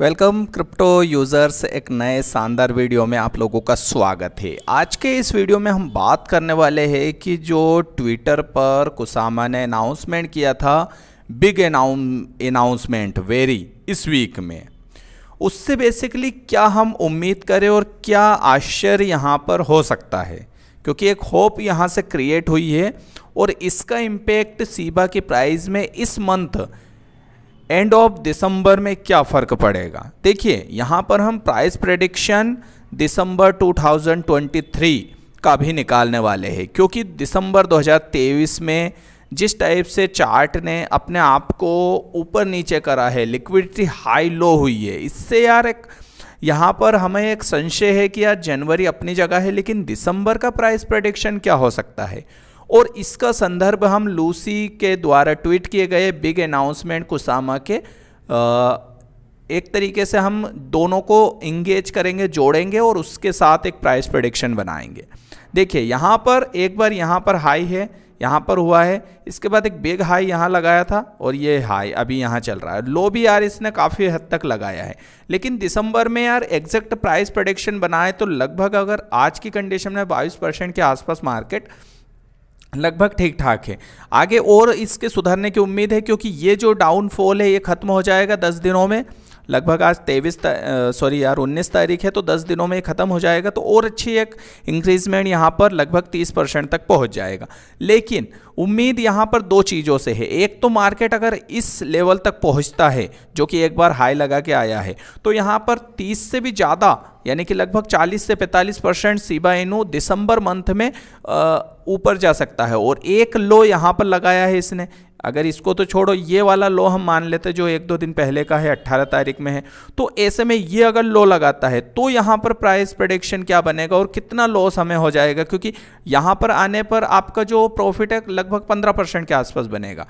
welcome crypto users एक नए शानदार वीडियो में आप लोगों का स्वागत है आज के इस वीडियो में हम बात करने वाले हैं कि जो ट्विटर पर कुसामा ने अनाउंसमेंट किया था बिग अनाउंसमेंट वेरी इस वीक में उससे बेसिकली क्या हम उम्मीद करें और क्या आश्चर्य यहाँ पर हो सकता है क्योंकि एक होप यहाँ से क्रिएट हुई है और इसका इम्पेक्ट सीबा के प्राइस में इस मंथ एंड ऑफ दिसंबर में क्या फ़र्क पड़ेगा देखिए यहाँ पर हम प्राइस प्रेडिक्शन दिसंबर 2023 का भी निकालने वाले हैं क्योंकि दिसंबर 2023 में जिस टाइप से चार्ट ने अपने आप को ऊपर नीचे करा है लिक्विडिटी हाई लो हुई है इससे यार एक यहाँ पर हमें एक संशय है कि यार जनवरी अपनी जगह है लेकिन दिसंबर का प्राइस प्रडिक्शन क्या हो सकता है और इसका संदर्भ हम लूसी के द्वारा ट्वीट किए गए बिग अनाउंसमेंट कुसामा के आ, एक तरीके से हम दोनों को इंगेज करेंगे जोड़ेंगे और उसके साथ एक प्राइस प्रडिक्शन बनाएंगे देखिए यहाँ पर एक बार यहाँ पर हाई है यहाँ पर हुआ है इसके बाद एक बिग हाई यहाँ लगाया था और ये हाई अभी यहाँ चल रहा है लो भी यार इसने काफ़ी हद तक लगाया है लेकिन दिसंबर में यार एग्जैक्ट प्राइस प्रडिक्शन बनाए तो लगभग अगर आज की कंडीशन में 22 परसेंट के आसपास मार्केट लगभग ठीक ठाक है आगे और इसके सुधरने की उम्मीद है क्योंकि ये जो डाउनफॉल है ये ख़त्म हो जाएगा दस दिनों में लगभग आज तेईस सॉरी यार उन्नीस तारीख है तो दस दिनों में ख़त्म हो जाएगा तो और अच्छी एक इंक्रीजमेंट यहाँ पर लगभग तीस परसेंट तक पहुँच जाएगा लेकिन उम्मीद यहाँ पर दो चीज़ों से है एक तो मार्केट अगर इस लेवल तक पहुँचता है जो कि एक बार हाई लगा के आया है तो यहाँ पर तीस से भी ज़्यादा यानी कि लगभग 40 से 45 परसेंट सीबा इनो दिसंबर मंथ में ऊपर जा सकता है और एक लो यहाँ पर लगाया है इसने अगर इसको तो छोड़ो ये वाला लो हम मान लेते जो एक दो दिन पहले का है अट्ठारह तारीख में है तो ऐसे में ये अगर लो लगाता है तो यहाँ पर प्राइस प्रोडिक्शन क्या बनेगा और कितना लॉस हमें हो जाएगा क्योंकि यहाँ पर आने पर आपका जो प्रॉफिट है लगभग पंद्रह परसेंट के आसपास बनेगा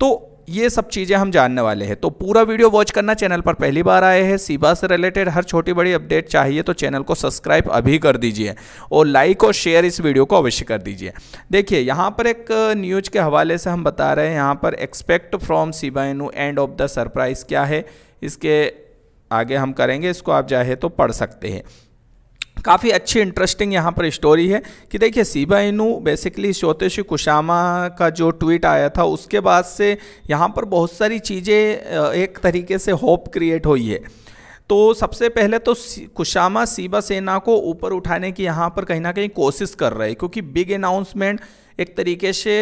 तो ये सब चीज़ें हम जानने वाले हैं तो पूरा वीडियो वॉच करना चैनल पर पहली बार आए हैं सीबा से रिलेटेड हर छोटी बड़ी अपडेट चाहिए तो चैनल को सब्सक्राइब अभी कर दीजिए और लाइक और शेयर इस वीडियो को अवश्य कर दीजिए देखिए यहाँ पर एक न्यूज के हवाले से हम बता रहे हैं यहाँ पर expect from Shiba Inu end of the surprise क्या है इसके आगे हम करेंगे इसको आप चाहे तो पढ़ सकते हैं काफ़ी अच्छी इंटरेस्टिंग यहाँ पर स्टोरी है कि देखिए सीबा इनू बेसिकली श्योतिषी कुशामा का जो ट्वीट आया था उसके बाद से यहाँ पर बहुत सारी चीज़ें एक तरीके से होप क्रिएट हुई है तो सबसे पहले तो कुशामा सीबा सेना को ऊपर उठाने की यहाँ पर कहीं ना कहीं कोशिश कर रहे हैं क्योंकि बिग अनाउंसमेंट एक तरीके से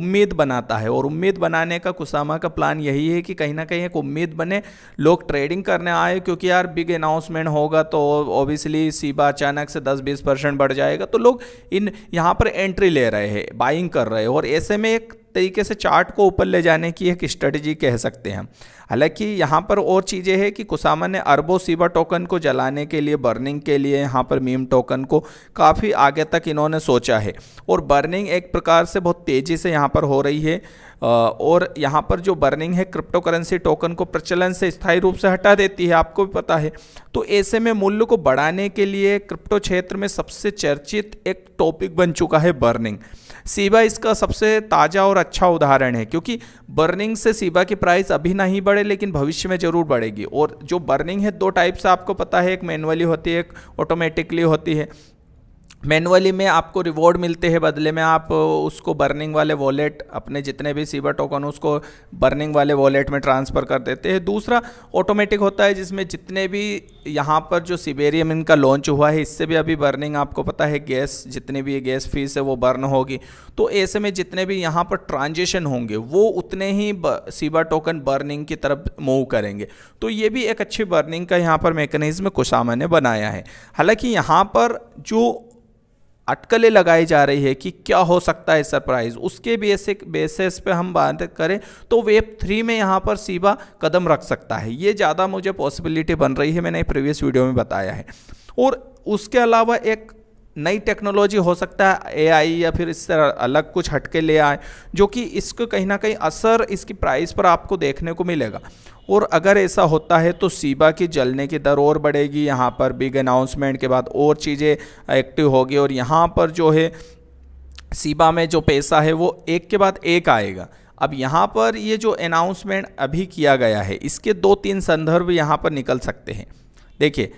उम्मीद बनाता है और उम्मीद बनाने का कुसामा का प्लान यही है कि कहीं ना कहीं एक उम्मीद बने लोग ट्रेडिंग करने आए क्योंकि यार बिग अनाउंसमेंट होगा तो ओबियसली सीबा अचानक से 10-20 परसेंट बढ़ जाएगा तो लोग इन यहाँ पर एंट्री ले रहे हैं बाइंग कर रहे हैं और ऐसे में एक तरीके से चार्ट को ऊपर ले जाने की एक स्ट्रेटजी कह सकते हैं हालांकि यहाँ पर और चीज़ें हैं कि कुसामा ने अरबो सीबा टोकन को जलाने के लिए बर्निंग के लिए यहाँ पर मीम टोकन को काफ़ी आगे तक इन्होंने सोचा है और बर्निंग एक प्रकार से बहुत तेज़ी से यहाँ पर हो रही है और यहाँ पर जो बर्निंग है क्रिप्टो करेंसी टोकन को प्रचलन से स्थायी रूप से हटा देती है आपको भी पता है तो ऐसे में मूल्य को बढ़ाने के लिए क्रिप्टो क्षेत्र में सबसे चर्चित एक टॉपिक बन चुका है बर्निंग सीबा इसका सबसे ताज़ा और अच्छा उदाहरण है क्योंकि बर्निंग से सीबा की प्राइस अभी नहीं बढ़े लेकिन भविष्य में ज़रूर बढ़ेगी और जो बर्निंग है दो टाइप से आपको पता है एक मैनुअली होती है एक ऑटोमेटिकली होती है मैनुअली में आपको रिवॉर्ड मिलते हैं बदले में आप उसको बर्निंग वाले वॉलेट अपने जितने भी सीवा टोकन उसको बर्निंग वाले वॉलेट में ट्रांसफ़र कर देते हैं दूसरा ऑटोमेटिक होता है जिसमें जितने भी यहाँ पर जो सिबेरियम इनका लॉन्च हुआ है इससे भी अभी बर्निंग आपको पता है गैस जितनी भी गैस फीस है वो बर्न होगी तो ऐसे में जितने भी यहाँ पर ट्रांजेक्शन होंगे वो उतने ही सीवा टोकन बर्निंग की तरफ मूव करेंगे तो ये भी एक अच्छी बर्निंग का यहाँ पर मेकनिज़म कुशामा ने बनाया है हालाँकि यहाँ पर जो अटकलें लगाई जा रही है कि क्या हो सकता है सरप्राइज उसके बेसिक बेसिस पे हम बात करें तो वेब थ्री में यहाँ पर सीबा कदम रख सकता है ये ज़्यादा मुझे पॉसिबिलिटी बन रही है मैंने प्रीवियस वीडियो में बताया है और उसके अलावा एक नई टेक्नोलॉजी हो सकता है एआई या फिर इससे अलग कुछ हटके ले आए जो कि इसको कहीं ना कहीं असर इसकी प्राइस पर आपको देखने को मिलेगा और अगर ऐसा होता है तो सीबा की जलने की दर और बढ़ेगी यहाँ पर बिग अनाउंसमेंट के बाद और चीज़ें एक्टिव होगी और यहाँ पर जो है सीबा में जो पैसा है वो एक के बाद एक आएगा अब यहाँ पर ये जो अनाउंसमेंट अभी किया गया है इसके दो तीन संदर्भ यहाँ पर निकल सकते हैं देखिए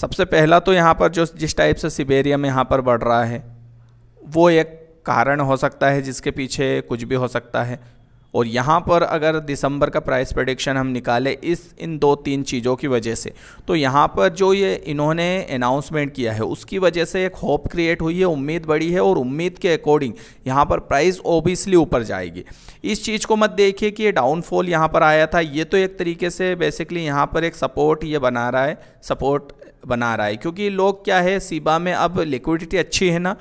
सबसे पहला तो यहाँ पर जो जिस टाइप से सिबेरियम यहाँ पर बढ़ रहा है वो एक कारण हो सकता है जिसके पीछे कुछ भी हो सकता है और यहाँ पर अगर दिसंबर का प्राइस प्रडिक्शन हम निकालें इस इन दो तीन चीज़ों की वजह से तो यहाँ पर जो ये इन्होंने अनाउंसमेंट किया है उसकी वजह से एक होप क्रिएट हुई है उम्मीद बढ़ी है और उम्मीद के अकॉर्डिंग यहाँ पर प्राइस ओबियसली ऊपर जाएगी इस चीज़ को मत देखिए कि ये डाउनफॉल यहाँ पर आया था ये तो एक तरीके से बेसिकली यहाँ पर एक सपोर्ट ये बना रहा है सपोर्ट बना रहा है क्योंकि लोग क्या है सीबा में अब लिक्विडिटी अच्छी है ना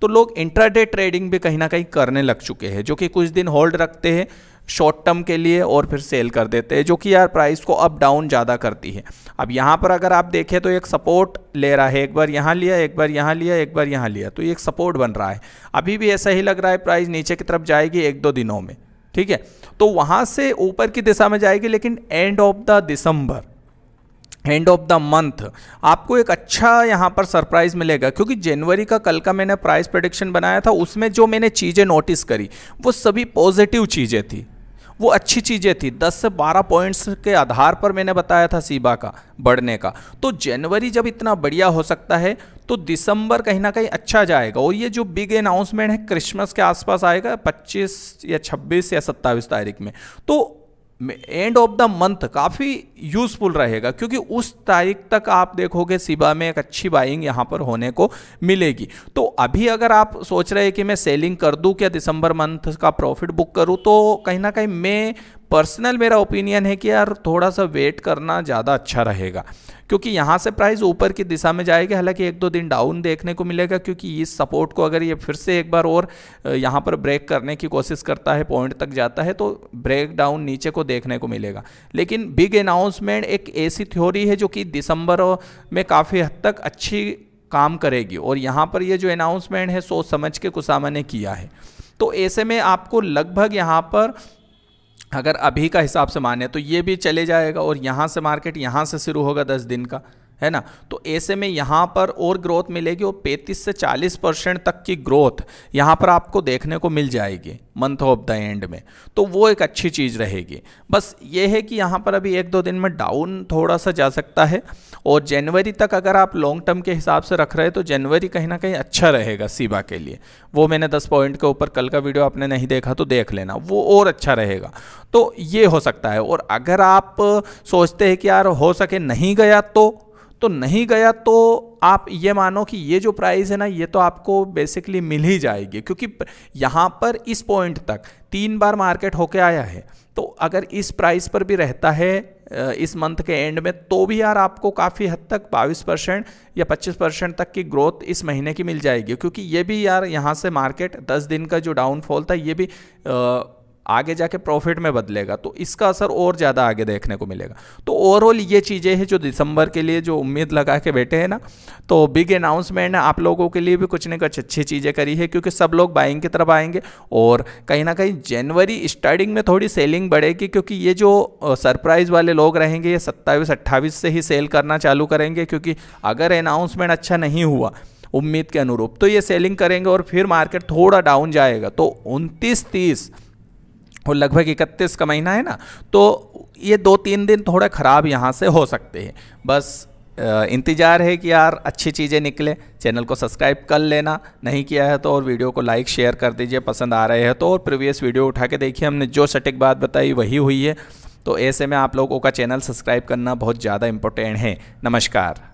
तो लोग इंट्राडे ट्रेडिंग भी कहीं ना कहीं करने लग चुके हैं जो कि कुछ दिन होल्ड रखते हैं शॉर्ट टर्म के लिए और फिर सेल कर देते हैं जो कि यार प्राइस को अप डाउन ज़्यादा करती है अब यहाँ पर अगर आप देखें तो एक सपोर्ट ले रहा है एक बार यहाँ लिया एक बार यहाँ लिया एक बार यहाँ लिया तो ये एक सपोर्ट बन रहा है अभी भी ऐसा ही लग रहा है प्राइस नीचे की तरफ जाएगी एक दो दिनों में ठीक है तो वहाँ से ऊपर की दिशा में जाएगी लेकिन एंड ऑफ द दिसंबर एंड ऑफ द मंथ आपको एक अच्छा यहाँ पर सरप्राइज़ मिलेगा क्योंकि जनवरी का कल का मैंने प्राइस प्रडिक्शन बनाया था उसमें जो मैंने चीज़ें नोटिस करी वो सभी पॉजिटिव चीज़ें थी वो अच्छी चीज़ें थी 10 से 12 पॉइंट्स के आधार पर मैंने बताया था सीबा का बढ़ने का तो जनवरी जब इतना बढ़िया हो सकता है तो दिसंबर कहीं ना कहीं अच्छा जाएगा और ये जो बिग अनाउंसमेंट है क्रिसमस के आसपास आएगा 25 या 26 या 27 तारीख में तो एंड ऑफ द मंथ काफ़ी यूज़फुल रहेगा क्योंकि उस तारीख तक आप देखोगे सिबा में एक अच्छी बाइंग यहाँ पर होने को मिलेगी तो अभी अगर आप सोच रहे हैं कि मैं सेलिंग कर दूँ क्या दिसंबर मंथ का प्रॉफिट बुक करूँ तो कहीं ना कहीं मई पर्सनल मेरा ओपिनियन है कि यार थोड़ा सा वेट करना ज़्यादा अच्छा रहेगा क्योंकि यहाँ से प्राइस ऊपर की दिशा में जाएगा हालांकि एक दो दिन डाउन देखने को मिलेगा क्योंकि इस सपोर्ट को अगर ये फिर से एक बार और यहाँ पर ब्रेक करने की कोशिश करता है पॉइंट तक जाता है तो ब्रेक डाउन नीचे को देखने को मिलेगा लेकिन बिग अनाउंसमेंट एक ऐसी थ्योरी है जो कि दिसंबर में काफ़ी हद तक अच्छी काम करेगी और यहाँ पर ये जो अनाउंसमेंट है सोच समझ के कुसामा ने किया है तो ऐसे में आपको लगभग यहाँ पर अगर अभी का हिसाब से माने तो ये भी चले जाएगा और यहाँ से मार्केट यहाँ से शुरू होगा दस दिन का है ना तो ऐसे में यहाँ पर और ग्रोथ मिलेगी और 35 से 40 परसेंट तक की ग्रोथ यहाँ पर आपको देखने को मिल जाएगी मंथ ऑफ द एंड में तो वो एक अच्छी चीज़ रहेगी बस ये है कि यहाँ पर अभी एक दो दिन में डाउन थोड़ा सा जा सकता है और जनवरी तक अगर आप लॉन्ग टर्म के हिसाब से रख रहे हैं तो जनवरी कहीं ना कहीं अच्छा रहेगा सीबा के लिए वो मैंने दस पॉइंट के ऊपर कल का वीडियो आपने नहीं देखा तो देख लेना वो और अच्छा रहेगा तो ये हो सकता है और अगर आप सोचते हैं कि यार हो सके नहीं गया तो तो नहीं गया तो आप ये मानो कि ये जो प्राइस है ना ये तो आपको बेसिकली मिल ही जाएगी क्योंकि यहाँ पर इस पॉइंट तक तीन बार मार्केट होके आया है तो अगर इस प्राइस पर भी रहता है इस मंथ के एंड में तो भी यार आपको काफ़ी हद तक 22 परसेंट या 25 परसेंट तक की ग्रोथ इस महीने की मिल जाएगी क्योंकि ये भी यार यहाँ से मार्केट 10 दिन का जो डाउनफॉल था ये भी आ, आगे जाके प्रॉफिट में बदलेगा तो इसका असर और ज़्यादा आगे देखने को मिलेगा तो ओवरऑल ये चीज़ें हैं जो दिसंबर के लिए जो उम्मीद लगा के बैठे हैं ना तो बिग अनाउंसमेंट है आप लोगों के लिए भी कुछ ना कुछ अच्छी चीज़ें करी है क्योंकि सब लोग बाइंग की तरफ आएंगे और कहीं ना कहीं जनवरी स्टार्टिंग में थोड़ी सेलिंग बढ़ेगी क्योंकि ये जो सरप्राइज़ वाले लोग रहेंगे ये सत्ताईस अट्ठाईस से ही सेल करना चालू करेंगे क्योंकि अगर अनाउंसमेंट अच्छा नहीं हुआ उम्मीद के अनुरूप तो ये सेलिंग करेंगे और फिर मार्केट थोड़ा डाउन जाएगा तो उनतीस तीस और लगभग इकतीस का महीना है ना तो ये दो तीन दिन थोड़े ख़राब यहाँ से हो सकते हैं बस इंतज़ार है कि यार अच्छी चीज़ें निकले चैनल को सब्सक्राइब कर लेना नहीं किया है तो और वीडियो को लाइक शेयर कर दीजिए पसंद आ रहे हैं तो और प्रीवियस वीडियो उठा के देखिए हमने जो सटीक बात बताई वही हुई है तो ऐसे में आप लोगों का चैनल सब्सक्राइब करना बहुत ज़्यादा इंपॉर्टेंट है नमस्कार